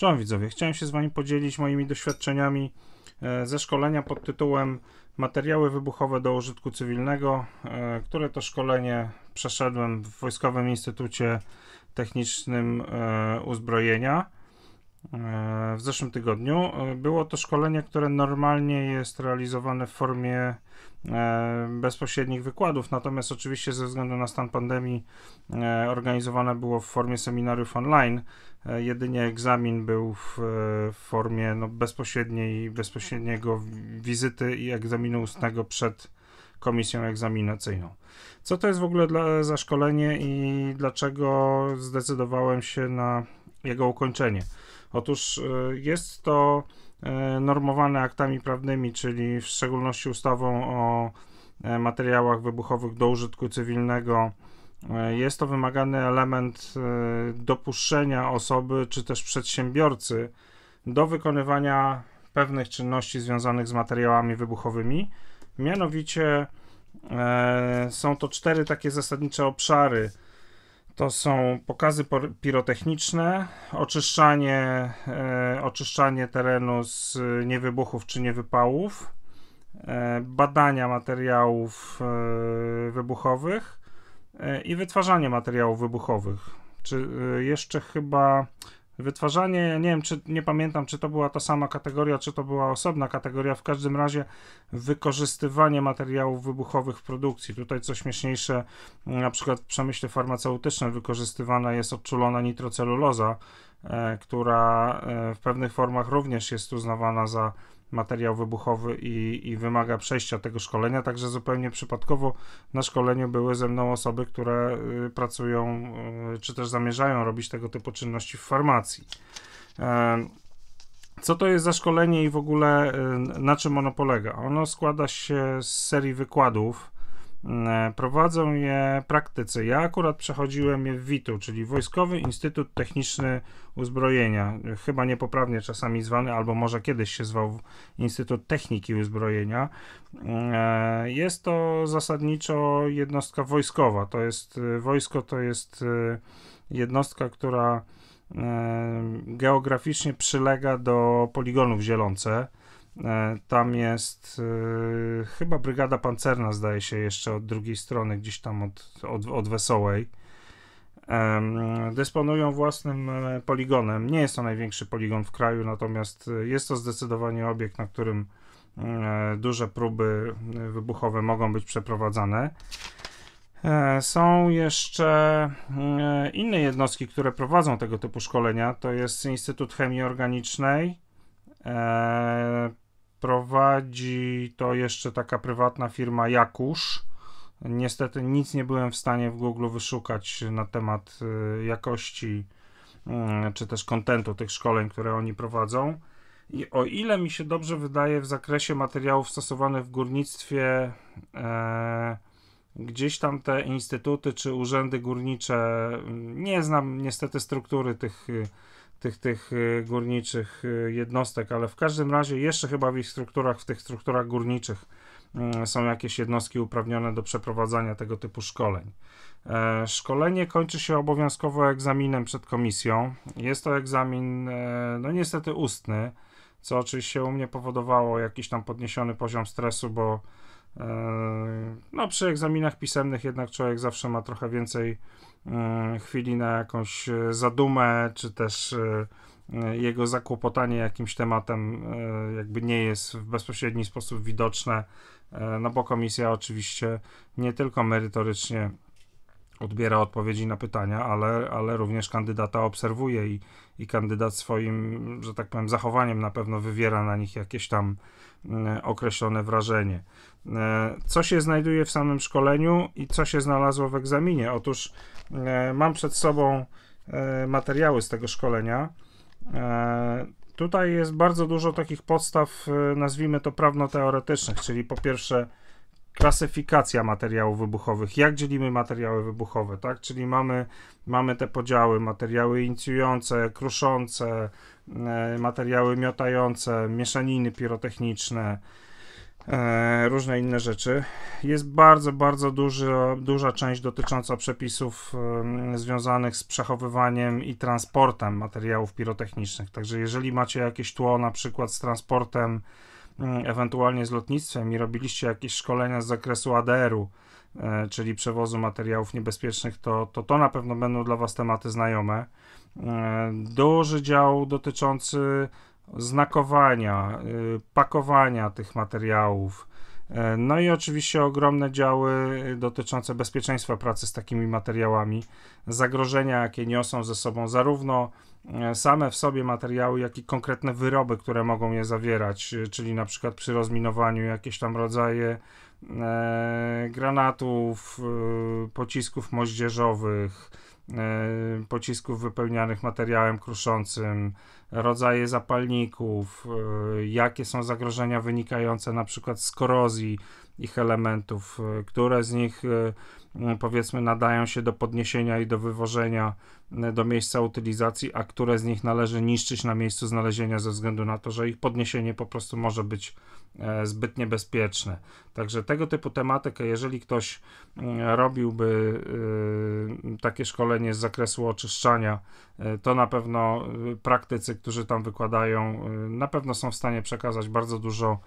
Cześć widzowie, chciałem się z Wami podzielić moimi doświadczeniami e, ze szkolenia pod tytułem Materiały wybuchowe do użytku cywilnego, e, które to szkolenie przeszedłem w Wojskowym Instytucie Technicznym e, Uzbrojenia. E, w zeszłym tygodniu. E, było to szkolenie, które normalnie jest realizowane w formie e, bezpośrednich wykładów, natomiast oczywiście ze względu na stan pandemii organizowane było w formie seminariów online. Jedynie egzamin był w formie no, bezpośredniej, bezpośredniego wizyty i egzaminu ustnego przed komisją egzaminacyjną. Co to jest w ogóle dla, za szkolenie i dlaczego zdecydowałem się na jego ukończenie? Otóż e, jest to e, normowane aktami prawnymi, czyli w szczególności ustawą o e, materiałach wybuchowych do użytku cywilnego. Jest to wymagany element dopuszczenia osoby czy też przedsiębiorcy do wykonywania pewnych czynności związanych z materiałami wybuchowymi. Mianowicie są to cztery takie zasadnicze obszary to są pokazy pirotechniczne, oczyszczanie, e, oczyszczanie terenu z e, niewybuchów czy niewypałów, e, badania materiałów wybuchowych i wytwarzanie materiałów wybuchowych. Czy jeszcze chyba Wytwarzanie, nie wiem, czy nie pamiętam, czy to była ta sama kategoria, czy to była osobna kategoria, w każdym razie wykorzystywanie materiałów wybuchowych w produkcji. Tutaj co śmieszniejsze, na przykład w przemyśle farmaceutycznym wykorzystywana jest odczulona nitroceluloza, e, która e, w pewnych formach również jest uznawana za materiał wybuchowy i, i, wymaga przejścia tego szkolenia. Także zupełnie przypadkowo na szkoleniu były ze mną osoby, które y, pracują y, czy też zamierzają robić tego typu czynności w farmacji. E, co to jest za szkolenie i w ogóle y, na czym ono polega? Ono składa się z serii wykładów E, prowadzą je praktycy. Ja akurat przechodziłem je w WITU, czyli Wojskowy Instytut Techniczny Uzbrojenia. Chyba niepoprawnie czasami zwany, albo może kiedyś się zwał Instytut Techniki Uzbrojenia. E, jest to zasadniczo jednostka wojskowa. To jest e, wojsko, to jest jednostka, która geograficznie przylega do poligonów zielonce E, tam jest e, chyba brygada pancerna, zdaje się, jeszcze od drugiej strony, gdzieś tam od, od, od Wesołej. Dysponują własnym e, poligonem. Nie jest to największy poligon w kraju, natomiast jest to zdecydowanie obiekt, na którym duże próby wybuchowe mogą być przeprowadzane. Są jeszcze inne jednostki, które prowadzą tego typu szkolenia. To jest Instytut Chemii Organicznej, Prowadzi to jeszcze taka prywatna firma Jakusz. Niestety nic nie byłem w stanie w Google wyszukać na temat e, jakości mm, czy też kontentu tych szkoleń, które oni prowadzą. I o ile mi się dobrze wydaje, w zakresie materiałów stosowanych w górnictwie, e, gdzieś tam te instytuty czy urzędy górnicze, mm, nie znam niestety struktury tych tych, tych y, górniczych y, jednostek, ale w każdym razie jeszcze chyba w ich strukturach, w tych strukturach górniczych y, są jakieś jednostki uprawnione do przeprowadzania tego typu szkoleń. E, szkolenie kończy się obowiązkowo egzaminem przed komisją. Jest to egzamin, e, no niestety ustny, co oczywiście u mnie powodowało jakiś tam podniesiony poziom stresu, bo E, no, przy egzaminach pisemnych jednak człowiek zawsze ma trochę więcej e, chwili na jakąś e, zadumę, czy też jego zakłopotanie jakimś tematem jakby nie jest w bezpośredni sposób widoczne, no bo komisja oczywiście nie tylko merytorycznie odbiera odpowiedzi na pytania, ale, ale również kandydata obserwuje i, i kandydat swoim, że tak powiem, zachowaniem na pewno wywiera na nich jakieś tam mm, określone wrażenie. E, co się znajduje w samym szkoleniu i co się znalazło w egzaminie? Otóż e, mam przed sobą e, materiały z tego szkolenia. Tutaj jest bardzo dużo takich podstaw, nazwijmy to prawno-teoretycznych, czyli po pierwsze, klasyfikacja materiałów wybuchowych, jak dzielimy materiały wybuchowe, tak? Czyli mamy, mamy te podziały, materiały inicjujące, kruszące, e, materiały miotające, mieszaniny pirotechniczne, e, różne inne rzeczy. Jest bardzo, bardzo duża, duża część dotycząca przepisów e, związanych z przechowywaniem i transportem materiałów pirotechnicznych. Także jeżeli macie jakieś tło na przykład z transportem Mm, ewentualnie z lotnictwem i robiliście jakieś szkolenia z zakresu ADR-u, e, czyli przewozu materiałów niebezpiecznych, to, to to na pewno będą dla Was tematy znajome. E, duży dział dotyczący znakowania, y, pakowania tych materiałów, E, no i oczywiście ogromne działy dotyczące bezpieczeństwa pracy z takimi materiałami, zagrożenia, jakie niosą ze sobą zarówno e, same w sobie materiały, jak i konkretne wyroby, które mogą je zawierać, e, czyli na przykład przy rozminowaniu jakieś tam rodzaje granatów, pocisków moździerzowych, E, pocisków wypełnianych materiałem kruszącym, rodzaje zapalników, e, jakie są zagrożenia wynikające na przykład z korozji ich elementów, e, które z nich powiedzmy nadają się do podniesienia i do wywożenia do miejsca utylizacji, a które z nich należy niszczyć na miejscu znalezienia ze względu na to, że ich podniesienie po prostu może być zbyt niebezpieczne. Także tego typu tematykę, jeżeli ktoś robiłby takie szkolenie z zakresu oczyszczania, e, to na pewno e, praktycy, którzy tam wykładają, e, na pewno są w stanie przekazać bardzo dużo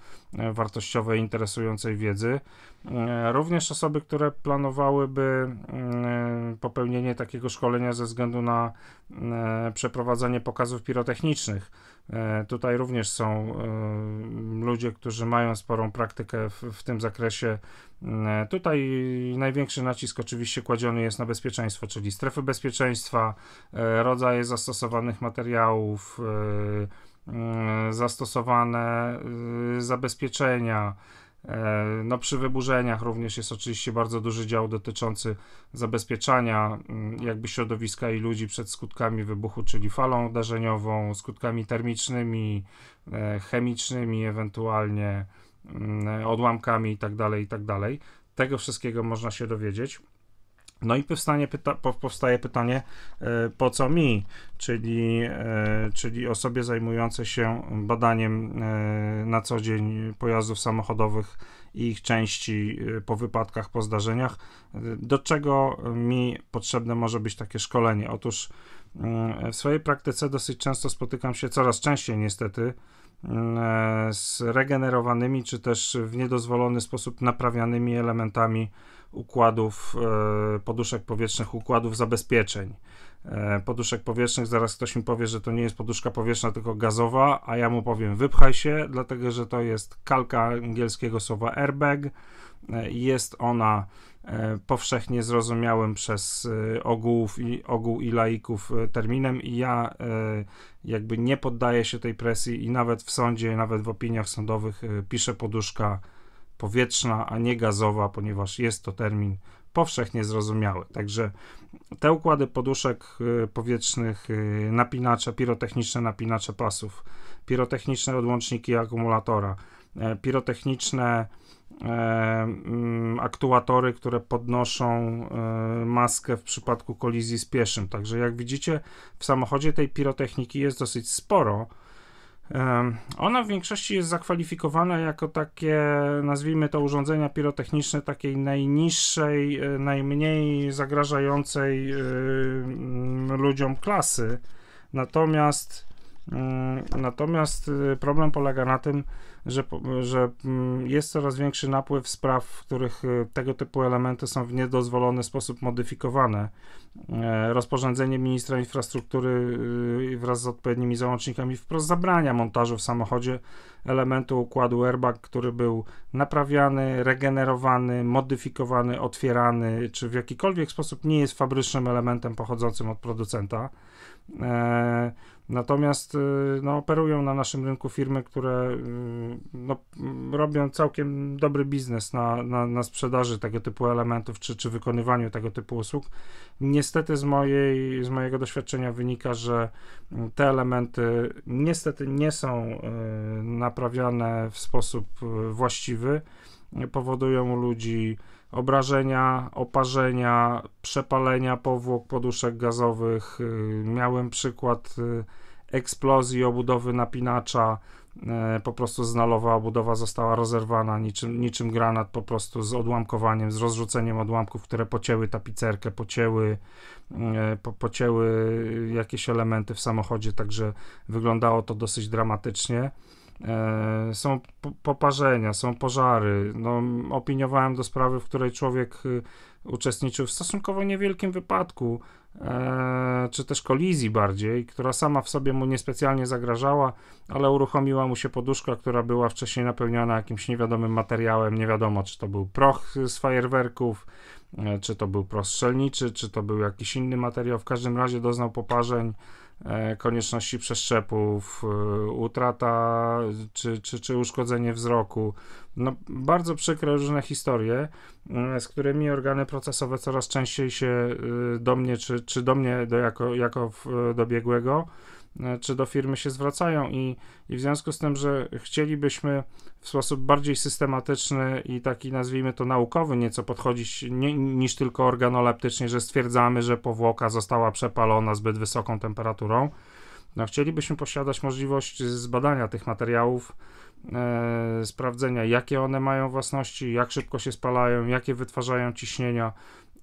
wartościowej, interesującej wiedzy. Również osoby, które planowałyby mm, popełnienie takiego szkolenia ze względu na przeprowadzanie pokazów pirotechnicznych, E, tutaj również są e, ludzie, którzy mają sporą praktykę w, w, tym zakresie. E, tutaj największy nacisk oczywiście kładziony jest na bezpieczeństwo, czyli strefy bezpieczeństwa, rodzaje zastosowanych materiałów, zastosowane zabezpieczenia E, no, przy wyburzeniach również jest oczywiście bardzo duży dział dotyczący zabezpieczania mm, jakby środowiska i ludzi przed skutkami wybuchu, czyli falą uderzeniową, skutkami termicznymi, e, chemicznymi, ewentualnie mm, odłamkami itd. Tak itd. Tak Tego wszystkiego można się dowiedzieć. No i powstanie pyta powstaje pytanie, e, po co mi, czyli, e, czyli osobie zajmującej się badaniem e, na co dzień pojazdów samochodowych i ich części po wypadkach, po zdarzeniach, do czego mi potrzebne może być takie szkolenie? Otóż mm, w swojej praktyce dosyć często spotykam się, coraz częściej niestety, mm, z regenerowanymi czy też w niedozwolony sposób naprawianymi elementami układów e, poduszek powietrznych, układów zabezpieczeń e, poduszek powietrznych. Zaraz ktoś mi powie, że to nie jest poduszka powietrzna, tylko gazowa, a ja mu powiem wypchaj się, dlatego że to jest kalka angielskiego słowa airbag. E, jest ona powszechnie zrozumiałym przez ogółów i, ogół i laików terminem i ja jakby nie poddaję się tej presji i nawet w sądzie, nawet w opiniach sądowych piszę poduszka powietrzna, a nie gazowa, ponieważ jest to termin powszechnie zrozumiały. Także te układy poduszek y, powietrznych, y, napinacze, pirotechniczne napinacze pasów, pirotechniczne odłączniki akumulatora, e, pirotechniczne e, mm, aktuatory, które podnoszą e, maskę w przypadku kolizji z pieszym. Także jak widzicie, w samochodzie tej pirotechniki jest dosyć sporo ona w większości jest zakwalifikowana jako takie, nazwijmy to, urządzenia pirotechniczne takiej najniższej, e, najmniej zagrażającej e, ludziom klasy. Natomiast Mm, natomiast y, problem polega na tym, że, że mm, jest coraz większy napływ spraw, w których y, tego typu elementy są w niedozwolony sposób modyfikowane. E, rozporządzenie ministra infrastruktury y, wraz z odpowiednimi załącznikami wprost zabrania montażu w samochodzie elementu układu airbag, który był naprawiany, regenerowany, modyfikowany, otwierany, czy w jakikolwiek sposób nie jest fabrycznym elementem pochodzącym od producenta. E, Natomiast y, no, operują na naszym rynku firmy, które y, no, robią całkiem dobry biznes na, na, na sprzedaży tego typu elementów czy, czy wykonywaniu tego typu usług. Niestety z, mojej, z mojego doświadczenia wynika, że te elementy niestety nie są y, naprawiane w sposób właściwy, powodują u ludzi obrażenia, oparzenia, przepalenia powłok poduszek gazowych. Y, miałem przykład y, eksplozji obudowy napinacza. Y, po prostu znalowa obudowa została rozerwana, niczym, niczym granat, po prostu z odłamkowaniem, z rozrzuceniem odłamków, które pocięły tapicerkę, pocięły, po, pocięły jakieś elementy w samochodzie, także wyglądało to dosyć dramatycznie. E, są poparzenia, są pożary. No, opiniowałem do sprawy, w której człowiek y, uczestniczył w stosunkowo niewielkim wypadku, e, czy też kolizji bardziej, która sama w sobie mu niespecjalnie zagrażała, ale uruchomiła mu się poduszka, która była wcześniej napełniona jakimś niewiadomym materiałem. Nie wiadomo, czy to był proch z fajerwerków, e, czy to był proch strzelniczy, czy to był jakiś inny materiał. W każdym razie doznał poparzeń E, konieczności przeszczepów, e, utrata czy, czy, czy uszkodzenie wzroku. No, bardzo przykre różne historie, e, z którymi organy procesowe coraz częściej się do mnie, czy, czy do mnie do jako, jako dobiegłego E, czy do firmy się zwracają i, i w związku z tym, że chcielibyśmy w sposób bardziej systematyczny i taki nazwijmy to naukowy nieco podchodzić nie, niż tylko organoleptycznie, że stwierdzamy, że powłoka została przepalona zbyt wysoką temperaturą. No, chcielibyśmy posiadać możliwość zbadania tych materiałów, e, sprawdzenia jakie one mają własności, jak szybko się spalają, jakie wytwarzają ciśnienia.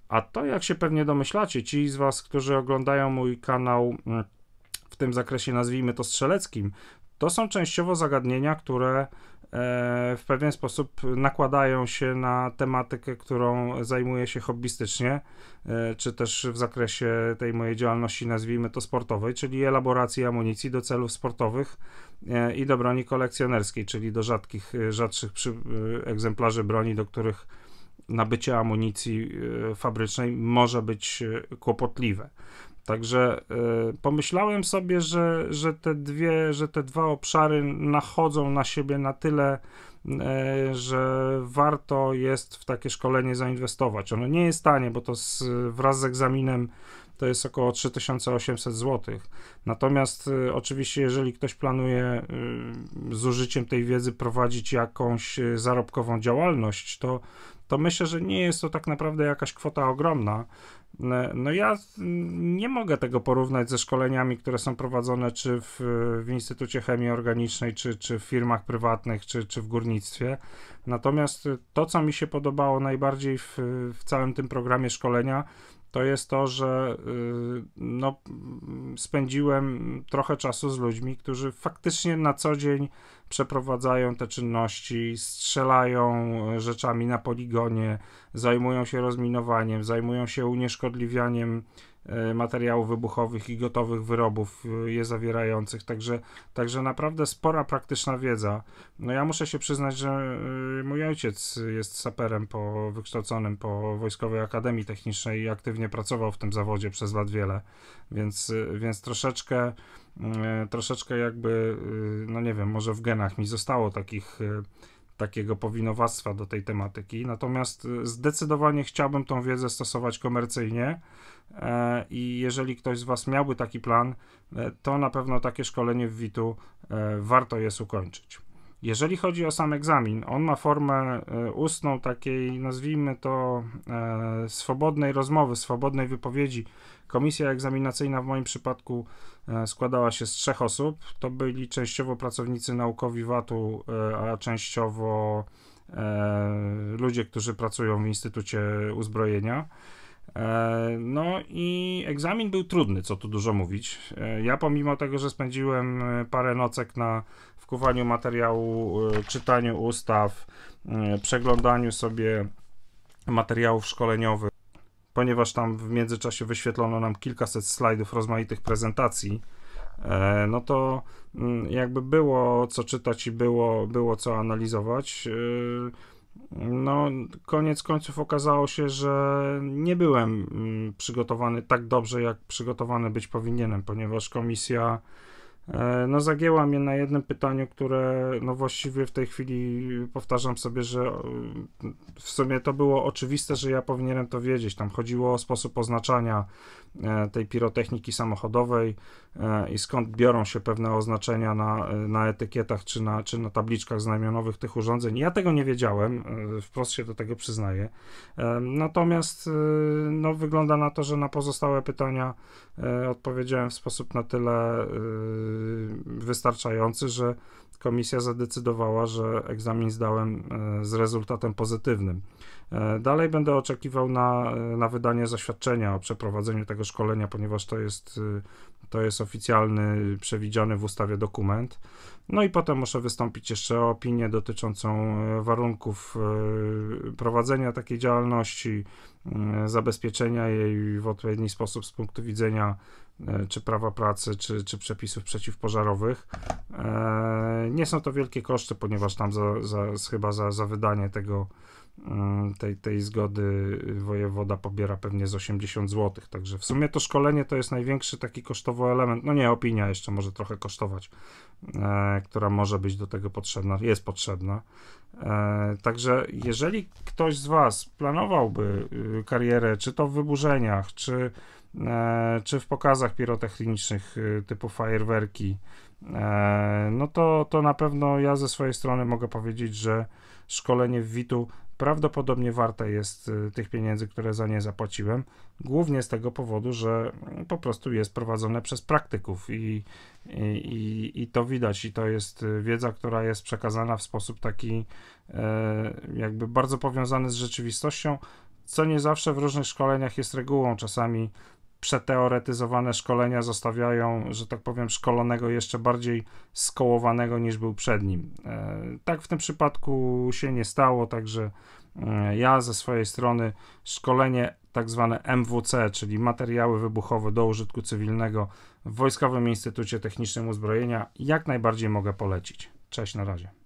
A to, jak się pewnie domyślacie, ci z Was, którzy oglądają mój kanał mm, tym zakresie, nazwijmy to strzeleckim, to są częściowo zagadnienia, które e, w pewien sposób nakładają się na tematykę, którą zajmuję się hobbystycznie, e, czy też w zakresie tej mojej działalności, nazwijmy to sportowej, czyli elaboracji amunicji do celów sportowych e, i do broni kolekcjonerskiej, czyli do rzadkich, rzadszych przy, egzemplarzy broni, do których nabycie amunicji fabrycznej może być kłopotliwe. Także y, pomyślałem sobie, że, że te dwie, że te dwa obszary nachodzą na siebie na tyle, y, że warto jest w takie szkolenie zainwestować. Ono nie jest tanie, bo to z, wraz z egzaminem to jest około 3800 zł. Natomiast y, oczywiście, jeżeli ktoś planuje y, z użyciem tej wiedzy prowadzić jakąś y, zarobkową działalność, to to myślę, że nie jest to tak naprawdę jakaś kwota ogromna, no, no ja nie mogę tego porównać ze szkoleniami, które są prowadzone czy w, w Instytucie Chemii Organicznej, czy, czy w firmach prywatnych, czy, czy w górnictwie. Natomiast to, co mi się podobało najbardziej w, w całym tym programie szkolenia, to jest to, że y, no, spędziłem trochę czasu z ludźmi, którzy faktycznie na co dzień przeprowadzają te czynności, strzelają e, rzeczami na poligonie, zajmują się rozminowaniem, zajmują się unieszkodliwianiem E, materiałów wybuchowych i gotowych wyrobów e, je zawierających, także, także naprawdę spora praktyczna wiedza. No ja muszę się przyznać, że e, mój ojciec jest saperem po wykształconym po Wojskowej Akademii Technicznej i aktywnie pracował w tym zawodzie przez lat wiele, więc, więc troszeczkę troszeczkę jakby, no nie wiem, może w genach mi zostało takich takiego powinowactwa do tej tematyki. Natomiast y, zdecydowanie chciałbym tą wiedzę stosować komercyjnie e, i jeżeli ktoś z Was miałby taki plan, e, to na pewno takie szkolenie w WIT-u e, warto jest ukończyć. Jeżeli chodzi o sam egzamin, on ma formę ustną, takiej nazwijmy to swobodnej rozmowy, swobodnej wypowiedzi Komisja egzaminacyjna w moim przypadku e, składała się z trzech osób. To byli częściowo pracownicy naukowi VAT-u, e, a częściowo e, ludzie, którzy pracują w Instytucie Uzbrojenia. No i egzamin był trudny, co tu dużo mówić. Ja pomimo tego, że spędziłem parę nocek na wkuwaniu materiału, czytaniu ustaw, przeglądaniu sobie materiałów szkoleniowych, ponieważ tam w międzyczasie wyświetlono nam kilkaset slajdów rozmaitych prezentacji, e, no to mm, jakby było co czytać i było, było co analizować. E, no, koniec końców okazało się, że nie byłem mm, przygotowany tak dobrze, jak przygotowany być powinienem, ponieważ komisja E, no zagięła mnie na jednym pytaniu, które no właściwie w tej chwili powtarzam sobie, że e, w sumie to było oczywiste, że ja powinienem to wiedzieć. Tam chodziło o sposób oznaczania E, tej pirotechniki samochodowej e, i skąd biorą się pewne oznaczenia na, e, na etykietach czy na, czy na tabliczkach znamionowych tych urządzeń. Ja tego nie wiedziałem, wprost się do tego przyznaję. Natomiast no, wygląda na to, że na pozostałe pytania odpowiedziałem w sposób na tyle wystarczający, że komisja zadecydowała, że egzamin zdałem z rezultatem pozytywnym. E, dalej będę oczekiwał na, e, na wydanie zaświadczenia o przeprowadzeniu tego szkolenia, ponieważ to jest, y, to jest oficjalny, przewidziany w ustawie dokument. No i potem muszę wystąpić jeszcze o opinię dotyczącą e, warunków prowadzenia takiej działalności, zabezpieczenia jej w odpowiedni sposób z punktu widzenia czy prawa pracy, czy, czy przepisów przeciwpożarowych. Nie są to wielkie koszty, ponieważ tam za, za, chyba za, za wydanie tego Mm, tej, tej zgody wojewoda pobiera pewnie z 80 zł. Także w sumie to szkolenie to jest największy taki kosztowy element. No nie, opinia jeszcze może trochę kosztować, e, która może być do tego potrzebna, jest potrzebna. E, także jeżeli ktoś z Was planowałby y, karierę, czy to w wyburzeniach, czy, e, czy w pokazach pirotechnicznych y, typu fajerwerki, e, no to, to na pewno ja ze swojej strony mogę powiedzieć, że szkolenie w Witu prawdopodobnie warte jest y, tych pieniędzy, które za nie zapłaciłem, głównie z tego powodu, że po prostu jest prowadzone przez praktyków i, i, i to widać, i to jest y, wiedza, która jest przekazana w sposób taki e, jakby bardzo powiązany z rzeczywistością, co nie zawsze w różnych szkoleniach jest regułą. Czasami przeteoretyzowane szkolenia zostawiają, że tak powiem, szkolonego jeszcze bardziej skołowanego niż był przed nim. E, tak w tym przypadku się nie stało, także e, ja ze swojej strony szkolenie tak zwane MWC, czyli materiały wybuchowe do użytku cywilnego w Wojskowym Instytucie Technicznym Uzbrojenia jak najbardziej mogę polecić. Cześć, na razie.